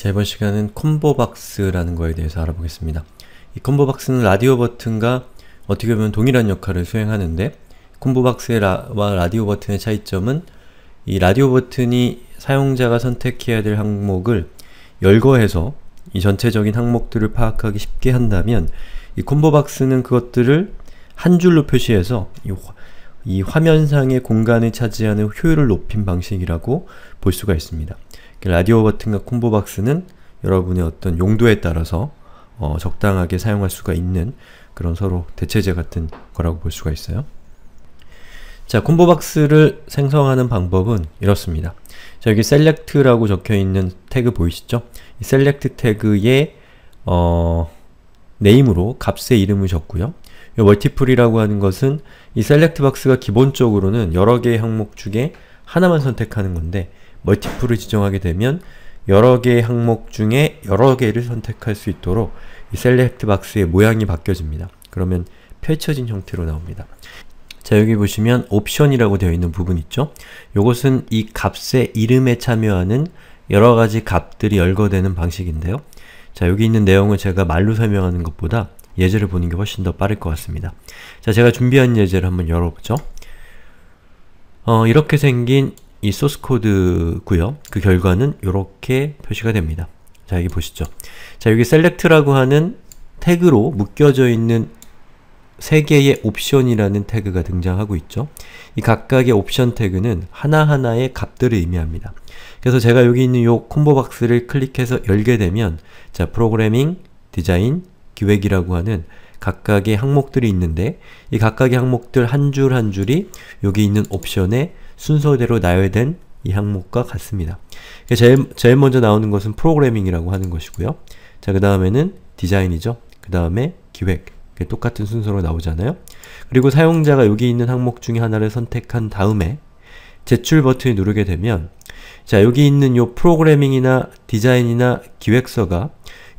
자, 이번 시간은 콤보박스라는 거에 대해서 알아보겠습니다. 이 콤보박스는 라디오 버튼과 어떻게 보면 동일한 역할을 수행하는데 콤보박스와 라디오 버튼의 차이점은 이 라디오 버튼이 사용자가 선택해야 될 항목을 열거해서 이 전체적인 항목들을 파악하기 쉽게 한다면 이 콤보박스는 그것들을 한 줄로 표시해서 이, 이 화면상의 공간을 차지하는 효율을 높인 방식이라고 볼 수가 있습니다. 그 라디오 버튼과 콤보박스는 여러분의 어떤 용도에 따라서 어, 적당하게 사용할 수가 있는 그런 서로 대체제 같은 거라고 볼 수가 있어요. 자, 콤보박스를 생성하는 방법은 이렇습니다. 자, 여기 select라고 적혀있는 태그 보이시죠? 이 select 태그에 어, 네임으로 값의 이름을 적고요. 이 멀티플이라고 하는 것은 이 셀렉트 박스가 기본적으로는 여러 개의 항목 중에 하나만 선택하는 건데 멀티플을 지정하게 되면 여러 개의 항목 중에 여러 개를 선택할 수 있도록 이 셀렉트 박스의 모양이 바뀌어집니다. 그러면 펼쳐진 형태로 나옵니다. 자 여기 보시면 옵션이라고 되어 있는 부분 있죠? 요것은 이 값의 이름에 참여하는 여러가지 값들이 열거되는 방식인데요. 자 여기 있는 내용을 제가 말로 설명하는 것보다 예제를 보는 게 훨씬 더 빠를 것 같습니다. 자 제가 준비한 예제를 한번 열어보죠. 어, 이렇게 생긴 이 소스 코드고요. 그 결과는 이렇게 표시가 됩니다. 자, 여기 보시죠. 자, 여기 select라고 하는 태그로 묶여져 있는 세 개의 옵션이라는 태그가 등장하고 있죠. 이 각각의 옵션 태그는 하나하나의 값들을 의미합니다. 그래서 제가 여기 있는 요 콤보 박스를 클릭해서 열게 되면 자, 프로그래밍, 디자인, 기획이라고 하는 각각의 항목들이 있는데 이 각각의 항목들 한 줄한 한 줄이 여기 있는 옵션에 순서대로 나열된 이 항목과 같습니다. 그러니까 제일, 제일 먼저 나오는 것은 프로그래밍이라고 하는 것이고요. 자, 그 다음에는 디자인이죠. 그 다음에 기획. 똑같은 순서로 나오잖아요. 그리고 사용자가 여기 있는 항목 중에 하나를 선택한 다음에 제출 버튼을 누르게 되면 자, 여기 있는 요 프로그래밍이나 디자인이나 기획서가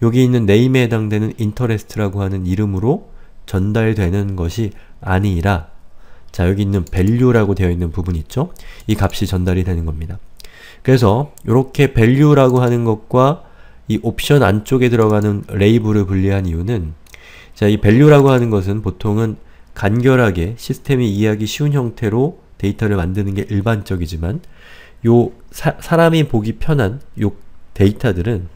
여기 있는 네임에 해당되는 인터레스트라고 하는 이름으로 전달되는 것이 아니라 자 여기 있는 value라고 되어 있는 부분 있죠? 이 값이 전달이 되는 겁니다. 그래서 이렇게 value라고 하는 것과 이 옵션 안쪽에 들어가는 레이블을 분리한 이유는 자, 이 value라고 하는 것은 보통은 간결하게 시스템이 이해하기 쉬운 형태로 데이터를 만드는 게 일반적이지만 요 사, 람이 보기 편한 요 데이터들은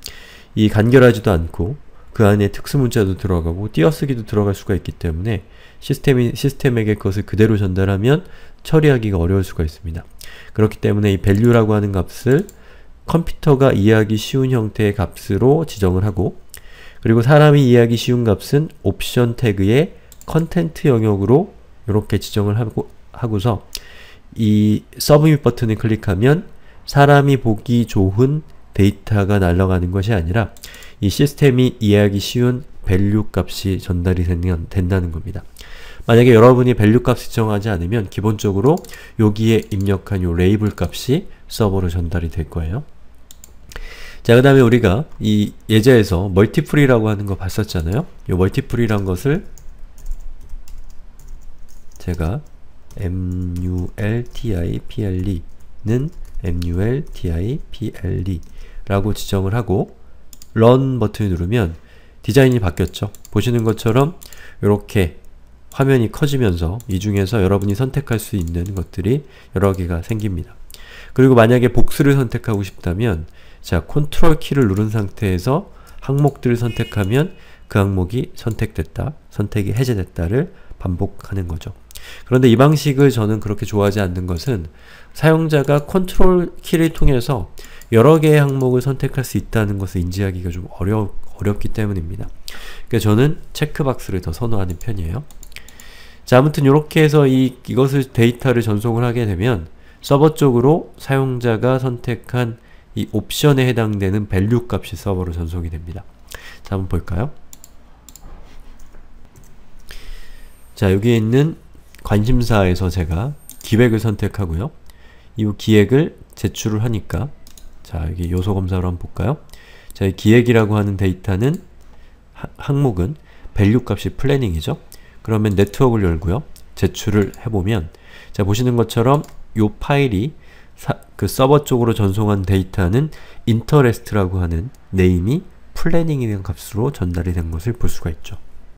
이 간결하지도 않고 그 안에 특수문자도 들어가고 띄어쓰기도 들어갈 수가 있기 때문에 시스템이 시스템에게 그것을 그대로 전달하면 처리하기가 어려울 수가 있습니다. 그렇기 때문에 이 value라고 하는 값을 컴퓨터가 이해하기 쉬운 형태의 값으로 지정을 하고 그리고 사람이 이해하기 쉬운 값은 옵션 태그의 컨텐트 영역으로 이렇게 지정을 하고, 하고서 이 서브밋 버튼을 클릭하면 사람이 보기 좋은 데이터가 날아가는 것이 아니라 이 시스템이 이해하기 쉬운 밸류 값이 전달이 되 된다는 겁니다. 만약에 여러분이 밸류 값을 정하지 않으면 기본적으로 여기에 입력한 이 레이블 값이 서버로 전달이 될 거예요. 자, 그 다음에 우리가 이 예제에서 멀티풀이라고 하는 거 봤었잖아요. 이멀티풀이란 것을 제가 multipl는 m u l t i p l e 라고 지정을 하고 런 버튼을 누르면 디자인이 바뀌었죠. 보시는 것처럼 이렇게 화면이 커지면서 이 중에서 여러분이 선택할 수 있는 것들이 여러 개가 생깁니다. 그리고 만약에 복수를 선택하고 싶다면 자 컨트롤 키를 누른 상태에서 항목들을 선택하면 그 항목이 선택됐다, 선택이 해제됐다를 반복하는 거죠. 그런데 이 방식을 저는 그렇게 좋아하지 않는 것은 사용자가 컨트롤 키를 통해서 여러 개의 항목을 선택할 수 있다는 것을 인지하기가 좀 어려, 어렵기 때문입니다. 그러니까 저는 체크박스를 더 선호하는 편이에요. 자, 아무튼 이렇게 해서 이, 이것을 데이터를 전송을 하게 되면 서버 쪽으로 사용자가 선택한 이 옵션에 해당되는 밸류 값이 서버로 전송이 됩니다. 자, 한번 볼까요? 자, 여기에 있는 관심사에서 제가 기획을 선택하고요. 이 기획을 제출을 하니까 자 여기 요소 검사로 한번 볼까요? 자, 이 기획이라고 하는 데이터는 하, 항목은 밸류 값이 플래닝이죠. 그러면 네트워크를 열고요. 제출을 해보면 자 보시는 것처럼 요 파일이 사, 그 서버 쪽으로 전송한 데이터는 인터레스트라고 하는 네임이 플래닝이 된 값으로 전달이 된 것을 볼 수가 있죠.